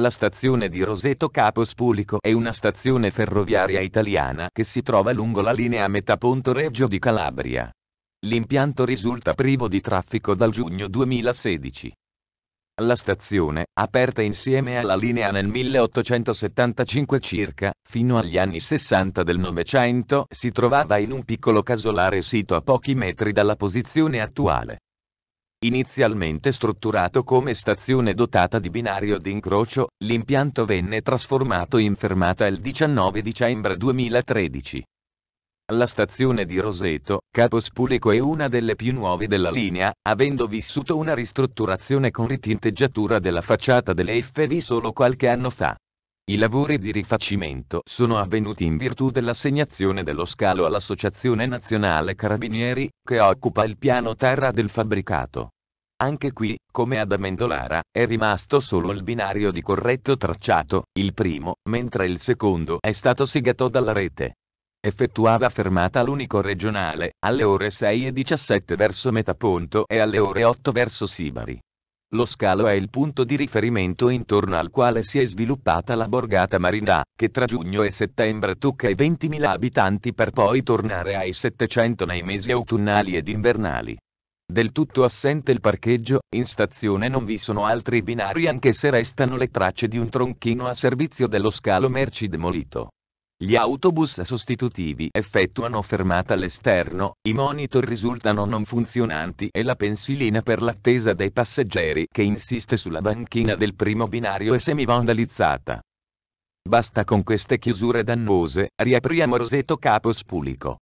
La stazione di Roseto Capo Spulico è una stazione ferroviaria italiana che si trova lungo la linea Metaponto Reggio di Calabria. L'impianto risulta privo di traffico dal giugno 2016. La stazione, aperta insieme alla linea nel 1875 circa, fino agli anni 60 del Novecento, si trovava in un piccolo casolare sito a pochi metri dalla posizione attuale. Inizialmente strutturato come stazione dotata di binario d'incrocio, l'impianto venne trasformato in fermata il 19 dicembre 2013. La stazione di Roseto, capo Capospulco è una delle più nuove della linea, avendo vissuto una ristrutturazione con ritinteggiatura della facciata delle FV solo qualche anno fa. I lavori di rifacimento sono avvenuti in virtù dell'assegnazione dello scalo all'Associazione Nazionale Carabinieri, che occupa il piano terra del fabbricato. Anche qui, come ad Amendolara, è rimasto solo il binario di corretto tracciato, il primo, mentre il secondo è stato segato dalla rete. Effettuava fermata l'unico regionale, alle ore 6 e 17 verso Metaponto e alle ore 8 verso Sibari. Lo scalo è il punto di riferimento intorno al quale si è sviluppata la borgata Marina, che tra giugno e settembre tocca i 20.000 abitanti per poi tornare ai 700 nei mesi autunnali ed invernali. Del tutto assente il parcheggio, in stazione non vi sono altri binari anche se restano le tracce di un tronchino a servizio dello scalo merci demolito. Gli autobus sostitutivi effettuano fermata all'esterno, i monitor risultano non funzionanti e la pensilina per l'attesa dei passeggeri che insiste sulla banchina del primo binario è semivandalizzata. Basta con queste chiusure dannose, riapriamo Roseto Capo Spulico.